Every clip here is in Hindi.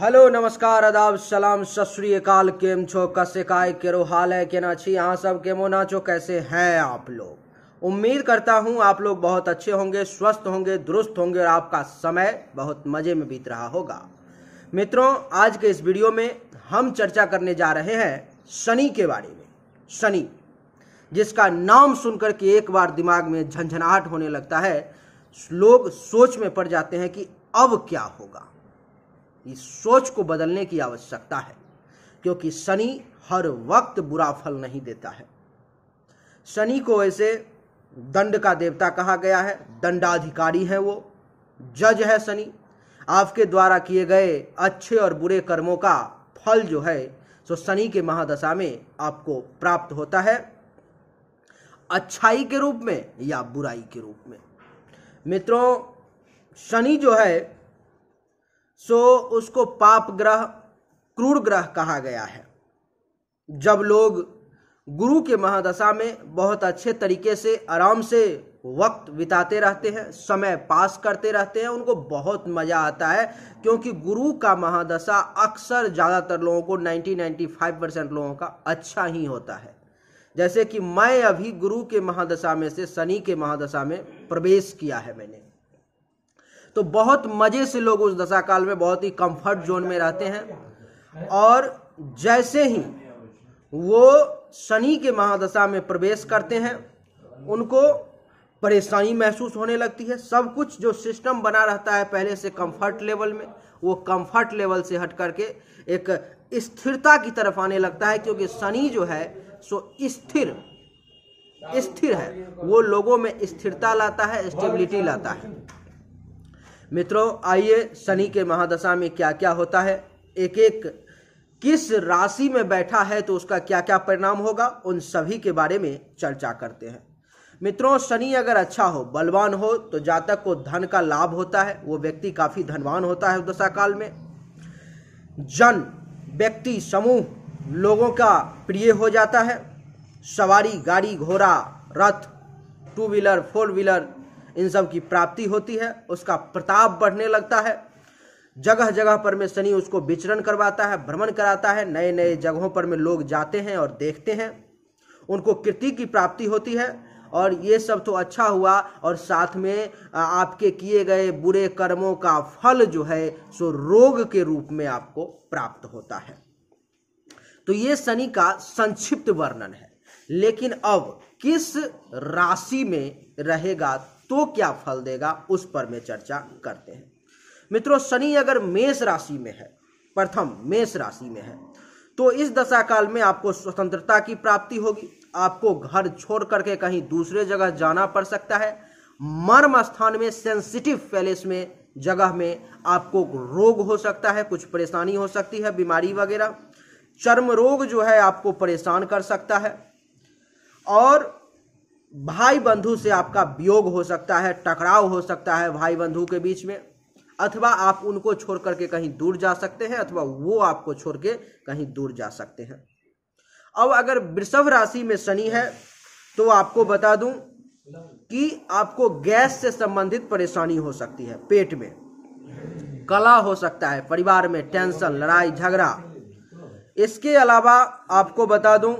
हेलो नमस्कार अदाब सलाम सतरीकाल केम छो कसे काय केरो हाल है केना छी यहाँ सब केमो नाचो कैसे हैं आप लोग उम्मीद करता हूँ आप लोग बहुत अच्छे होंगे स्वस्थ होंगे दुरुस्त होंगे और आपका समय बहुत मज़े में बीत रहा होगा मित्रों आज के इस वीडियो में हम चर्चा करने जा रहे हैं शनि के बारे में शनि जिसका नाम सुनकर के एक बार दिमाग में झंझनाहट होने लगता है लोग सोच में पड़ जाते हैं कि अब क्या होगा इस सोच को बदलने की आवश्यकता है क्योंकि शनि हर वक्त बुरा फल नहीं देता है शनि को ऐसे दंड का देवता कहा गया है दंडाधिकारी है वो जज है शनि आपके द्वारा किए गए अच्छे और बुरे कर्मों का फल जो है सो शनि के महादशा में आपको प्राप्त होता है अच्छाई के रूप में या बुराई के रूप में मित्रों शनि जो है सो उसको पाप ग्रह क्रूर ग्रह कहा गया है जब लोग गुरु के महादशा में बहुत अच्छे तरीके से आराम से वक्त बिताते रहते हैं समय पास करते रहते हैं उनको बहुत मज़ा आता है क्योंकि गुरु का महादशा अक्सर ज़्यादातर लोगों को 90-95 परसेंट लोगों का अच्छा ही होता है जैसे कि मैं अभी गुरु के महादशा में से शनि के महादशा में प्रवेश किया है मैंने तो बहुत मज़े से लोग उस दशा काल में बहुत ही कंफर्ट जोन में रहते हैं और जैसे ही वो शनि के महादशा में प्रवेश करते हैं उनको परेशानी महसूस होने लगती है सब कुछ जो सिस्टम बना रहता है पहले से कंफर्ट लेवल में वो कंफर्ट लेवल से हट करके एक स्थिरता की तरफ आने लगता है क्योंकि शनि जो है सो स्थिर स्थिर है वो लोगों में स्थिरता लाता है स्टेबिलिटी लाता है मित्रों आइए शनि के महादशा में क्या क्या होता है एक एक किस राशि में बैठा है तो उसका क्या क्या परिणाम होगा उन सभी के बारे में चर्चा करते हैं मित्रों शनि अगर अच्छा हो बलवान हो तो जातक को धन का लाभ होता है वो व्यक्ति काफी धनवान होता है दशा काल में जन व्यक्ति समूह लोगों का प्रिय हो जाता है सवारी गाड़ी घोड़ा रथ टू व्हीलर फोर व्हीलर इन सब की प्राप्ति होती है उसका प्रताप बढ़ने लगता है जगह जगह पर में शनि उसको विचरण करवाता है भ्रमण कराता है नए नए जगहों पर में लोग जाते हैं और देखते हैं उनको कृति की प्राप्ति होती है और ये सब तो अच्छा हुआ और साथ में आपके किए गए बुरे कर्मों का फल जो है सो रोग के रूप में आपको प्राप्त होता है तो ये शनि का संक्षिप्त वर्णन है लेकिन अब किस राशि में रहेगा तो क्या फल देगा उस पर मैं चर्चा करते हैं मित्रों शनि अगर मेष राशि में है प्रथम मेष राशि में है तो इस दशा काल में आपको स्वतंत्रता की प्राप्ति होगी आपको घर छोड़ करके कहीं दूसरे जगह जाना पड़ सकता है मर्म स्थान में सेंसिटिव पैलेस में जगह में आपको रोग हो सकता है कुछ परेशानी हो सकती है बीमारी वगैरह चर्म रोग जो है आपको परेशान कर सकता है और भाई बंधु से आपका वियोग हो सकता है टकराव हो सकता है भाई बंधु के बीच में अथवा आप उनको छोड़ करके कहीं दूर जा सकते हैं अथवा वो आपको छोड़ के कहीं दूर जा सकते हैं अब अगर वृषभ राशि में शनि है तो आपको बता दूं कि आपको गैस से संबंधित परेशानी हो सकती है पेट में कला हो सकता है परिवार में टेंशन लड़ाई झगड़ा इसके अलावा आपको बता दूं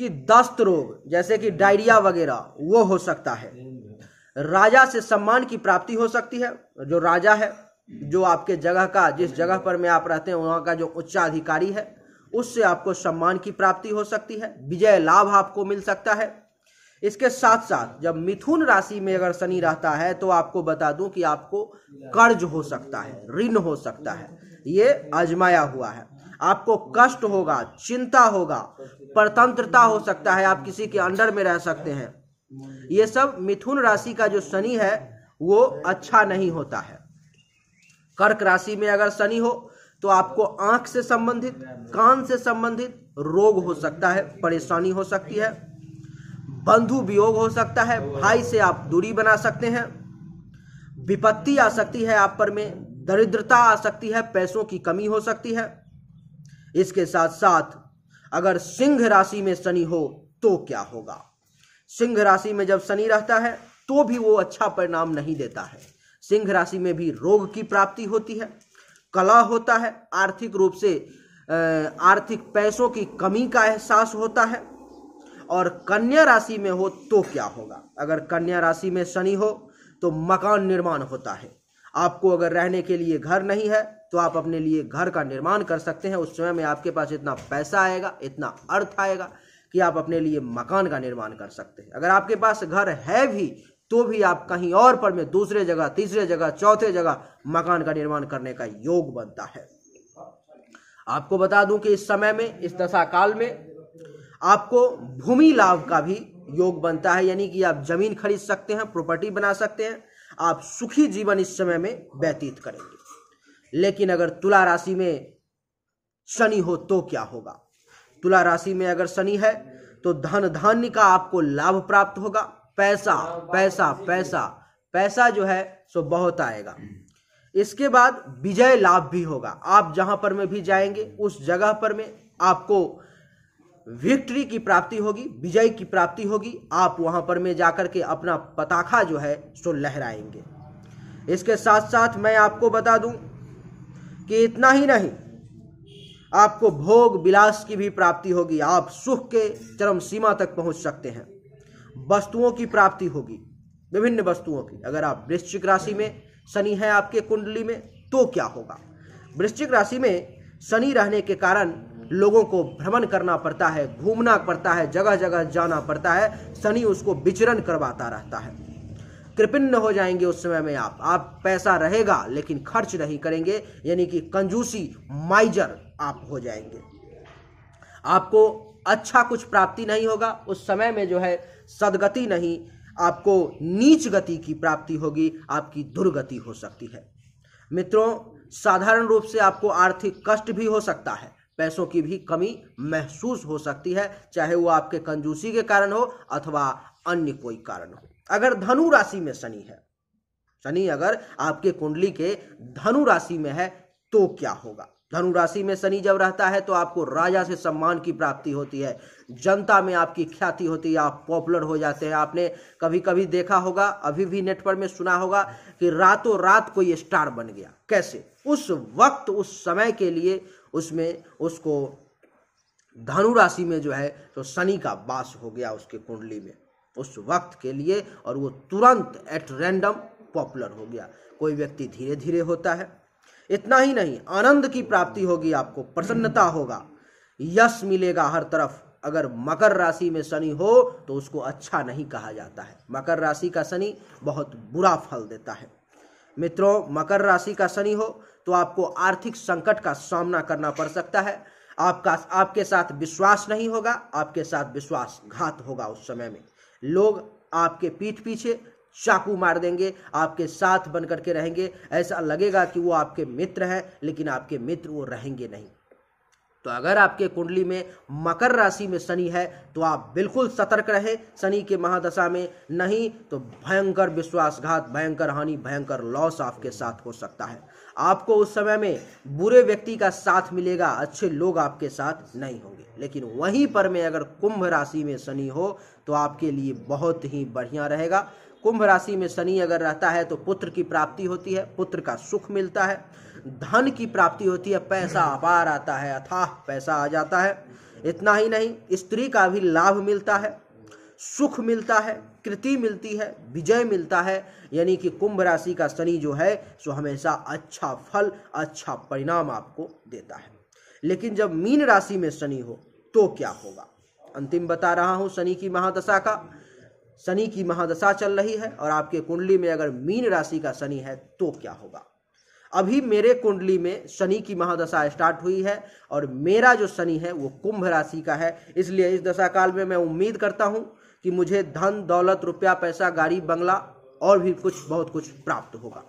कि दस्त रोग जैसे कि डायरिया वगैरह वो हो सकता है राजा से सम्मान की प्राप्ति हो सकती है जो राजा है जो आपके जगह का जिस जगह पर में आप रहते हैं वहां का जो उच्चाधिकारी है उससे आपको सम्मान की प्राप्ति हो सकती है विजय लाभ आपको मिल सकता है इसके साथ साथ जब मिथुन राशि में अगर शनि रहता है तो आपको बता दूं कि आपको कर्ज हो सकता है ऋण हो सकता है ये आजमाया हुआ है आपको कष्ट होगा चिंता होगा परतंत्रता हो सकता है आप किसी के अंडर में रह सकते हैं ये सब मिथुन राशि का जो शनि है वो अच्छा नहीं होता है कर्क राशि में अगर शनि हो तो आपको आंख से संबंधित कान से संबंधित रोग हो सकता है परेशानी हो सकती है बंधु वियोग हो सकता है भाई से आप दूरी बना सकते हैं विपत्ति आ सकती है आप पर में दरिद्रता आ सकती है पैसों की कमी हो सकती है इसके साथ साथ अगर सिंह राशि में शनि हो तो क्या होगा सिंह राशि में जब शनि रहता है तो भी वो अच्छा परिणाम नहीं देता है सिंह राशि में भी रोग की प्राप्ति होती है कला होता है आर्थिक रूप से आर्थिक पैसों की कमी का एहसास होता है और कन्या राशि में हो तो क्या होगा अगर कन्या राशि में शनि हो तो मकान निर्माण होता है आपको अगर रहने के लिए घर नहीं है तो आप अपने लिए घर का निर्माण कर सकते हैं उस समय में आपके पास इतना पैसा आएगा इतना अर्थ आएगा कि आप अपने लिए मकान का निर्माण कर सकते हैं अगर आपके पास घर है भी तो भी आप कहीं और पर में दूसरे जगह तीसरे जगह चौथे जगह मकान का निर्माण करने का योग बनता है आपको बता दूं कि इस समय में इस दशा काल में आपको भूमि लाभ का भी योग बनता है यानी कि आप जमीन खरीद सकते हैं प्रॉपर्टी बना सकते हैं आप सुखी जीवन इस समय में व्यतीत करेंगे लेकिन अगर तुला राशि में शनि हो तो क्या होगा तुला राशि में अगर शनि है तो धन धान्य का आपको लाभ प्राप्त होगा पैसा पैसा पैसा पैसा जो है सो बहुत आएगा इसके बाद विजय लाभ भी होगा आप जहां पर में भी जाएंगे उस जगह पर में आपको विक्ट्री की प्राप्ति होगी विजय की प्राप्ति होगी आप वहां पर में जाकर के अपना पताखा जो है सो लहराएंगे इसके साथ साथ मैं आपको बता दूं कि इतना ही नहीं आपको भोग विलास की भी प्राप्ति होगी आप सुख के चरम सीमा तक पहुंच सकते हैं वस्तुओं की प्राप्ति होगी विभिन्न वस्तुओं की अगर आप वृश्चिक राशि में शनि है आपके कुंडली में तो क्या होगा वृश्चिक राशि में शनि रहने के कारण लोगों को भ्रमण करना पड़ता है घूमना पड़ता है जगह जगह जाना पड़ता है शनि उसको विचरण करवाता रहता है कृपिन्न हो जाएंगे उस समय में आप आप पैसा रहेगा लेकिन खर्च नहीं करेंगे यानी कि कंजूसी माइजर आप हो जाएंगे आपको अच्छा कुछ प्राप्ति नहीं होगा उस समय में जो है सदगति नहीं आपको नीच गति की प्राप्ति होगी आपकी दुर्गति हो सकती है मित्रों साधारण रूप से आपको आर्थिक कष्ट भी हो सकता है पैसों की भी कमी महसूस हो सकती है चाहे वो आपके कंजूसी के कारण हो अथवा अन्य कोई कारण हो अगर धनु राशि में शनि है शनि अगर आपके कुंडली के धनु राशि में है तो क्या होगा धनु राशि में शनि जब रहता है तो आपको राजा से सम्मान की प्राप्ति होती है जनता में आपकी ख्याति होती है आप पॉपुलर हो जाते हैं आपने कभी कभी देखा होगा अभी भी नेट पर में सुना होगा कि रातों रात कोई स्टार बन गया कैसे उस वक्त उस समय के लिए उसमें उसको धनु राशि में जो है तो शनि का वास हो गया उसके कुंडली में उस वक्त के लिए और वो तुरंत एट रैंडम पॉपुलर हो गया कोई व्यक्ति धीरे धीरे होता है इतना ही नहीं आनंद की प्राप्ति होगी आपको प्रसन्नता होगा यश मिलेगा हर तरफ अगर मकर राशि में शनि हो तो उसको अच्छा नहीं कहा जाता है मकर राशि का शनि बहुत बुरा फल देता है मित्रों मकर राशि का शनि हो तो आपको आर्थिक संकट का सामना करना पड़ सकता है आपका आपके साथ विश्वास नहीं होगा आपके साथ विश्वासघात होगा उस समय में लोग आपके पीठ पीछे चाकू मार देंगे आपके साथ बन करके रहेंगे ऐसा लगेगा कि वो आपके मित्र हैं लेकिन आपके मित्र वो रहेंगे नहीं तो अगर आपके कुंडली में मकर राशि में शनि है तो आप बिल्कुल सतर्क रहें शनि के महादशा में नहीं तो भयंकर विश्वासघात भयंकर हानि भयंकर लॉस आपके साथ हो सकता है आपको उस समय में बुरे व्यक्ति का साथ मिलेगा अच्छे लोग आपके साथ नहीं होंगे लेकिन वहीं पर में अगर कुंभ राशि में शनि हो तो आपके लिए बहुत ही बढ़िया रहेगा कुंभ राशि में शनि अगर रहता है तो पुत्र की प्राप्ति होती है पुत्र का सुख मिलता है धन की प्राप्ति होती है पैसा अपार आता है अथाह पैसा आ जाता है इतना ही नहीं स्त्री का भी लाभ मिलता है सुख मिलता है कृति मिलती है विजय मिलता है यानी कि कुंभ राशि का शनि जो है सो हमेशा अच्छा फल अच्छा परिणाम आपको देता है लेकिन जब मीन राशि में शनि हो तो क्या होगा अंतिम बता रहा हूँ शनि की महादशा का शनि की महादशा चल रही है और आपके कुंडली में अगर मीन राशि का शनि है तो क्या होगा अभी मेरे कुंडली में शनि की महादशा स्टार्ट हुई है और मेरा जो शनि है वो कुंभ राशि का है इसलिए इस दशा काल में मैं उम्मीद करता हूँ कि मुझे धन दौलत रुपया पैसा गाड़ी बंगला और भी कुछ बहुत कुछ प्राप्त होगा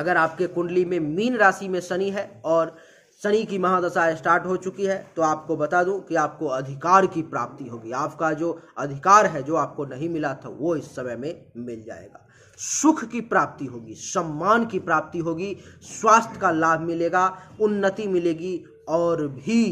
अगर आपके कुंडली में मीन राशि में शनि है और शनि की महादशा स्टार्ट हो चुकी है तो आपको बता दूं कि आपको अधिकार की प्राप्ति होगी आपका जो अधिकार है जो आपको नहीं मिला था वो इस समय में मिल जाएगा सुख की प्राप्ति होगी सम्मान की प्राप्ति होगी स्वास्थ्य का लाभ मिलेगा उन्नति मिलेगी और भी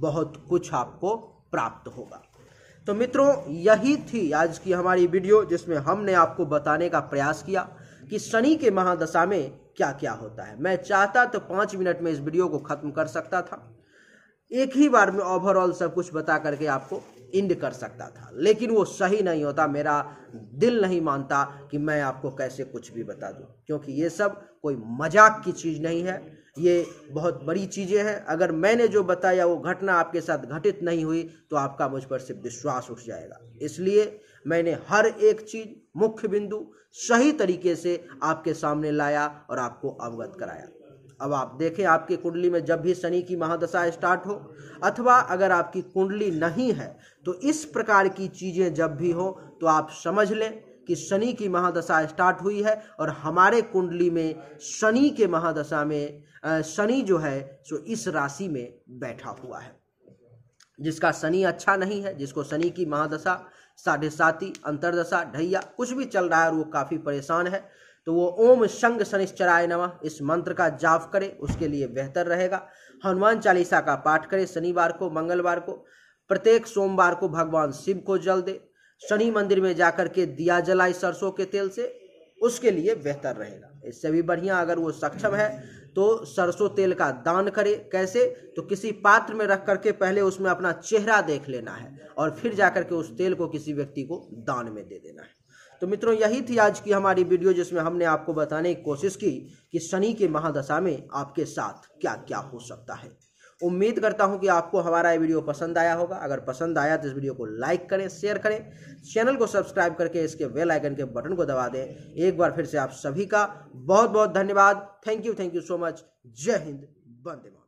बहुत कुछ आपको प्राप्त होगा तो मित्रों यही थी आज की हमारी वीडियो जिसमें हमने आपको बताने का प्रयास किया कि शनि के महादशा में क्या क्या होता है मैं चाहता तो पांच मिनट में इस वीडियो को ख़त्म कर सकता था एक ही बार में ओवरऑल सब कुछ बता करके आपको इंड कर सकता था लेकिन वो सही नहीं होता मेरा दिल नहीं मानता कि मैं आपको कैसे कुछ भी बता दूं क्योंकि ये सब कोई मजाक की चीज़ नहीं है ये बहुत बड़ी चीज़ें हैं अगर मैंने जो बताया वो घटना आपके साथ घटित नहीं हुई तो आपका मुझ पर सिर्फ विश्वास उठ जाएगा इसलिए मैंने हर एक चीज़ मुख्य बिंदु सही तरीके से आपके सामने लाया और आपको अवगत कराया अब आप देखें आपकी कुंडली में जब भी शनि की महादशा स्टार्ट हो अथवा अगर आपकी कुंडली नहीं है तो इस प्रकार की चीज़ें जब भी हो तो आप समझ लें कि शनि की महादशा स्टार्ट हुई है और हमारे कुंडली में शनि के महादशा में शनि जो है सो इस राशि में बैठा हुआ है जिसका शनि अच्छा नहीं है जिसको शनि की महादशा साढ़े साथी अंतरदशा ढैया कुछ भी चल रहा है और वो काफ़ी परेशान है तो वो ओम शंग शनिश्चराय नमः इस मंत्र का जाप करे उसके लिए बेहतर रहेगा हनुमान चालीसा का पाठ करे शनिवार को मंगलवार को प्रत्येक सोमवार को भगवान शिव को जल दे शनि मंदिर में जाकर के दिया जलाए सरसों के तेल से उसके लिए बेहतर रहेगा इससे भी बढ़िया अगर वो सक्षम है तो सरसों तेल का दान करे कैसे तो किसी पात्र में रख करके पहले उसमें अपना चेहरा देख लेना है और फिर जा के उस तेल को किसी व्यक्ति को दान में दे देना है तो मित्रों यही थी आज की हमारी वीडियो जिसमें हमने आपको बताने की कोशिश की कि शनि के महादशा में आपके साथ क्या क्या हो सकता है उम्मीद करता हूं कि आपको हमारा ये वीडियो पसंद आया होगा अगर पसंद आया तो इस वीडियो को लाइक करें शेयर करें चैनल को सब्सक्राइब करके इसके बेल आइकन के बटन को दबा दें एक बार फिर से आप सभी का बहुत बहुत धन्यवाद thank you thank you so much जय हिंद बंदे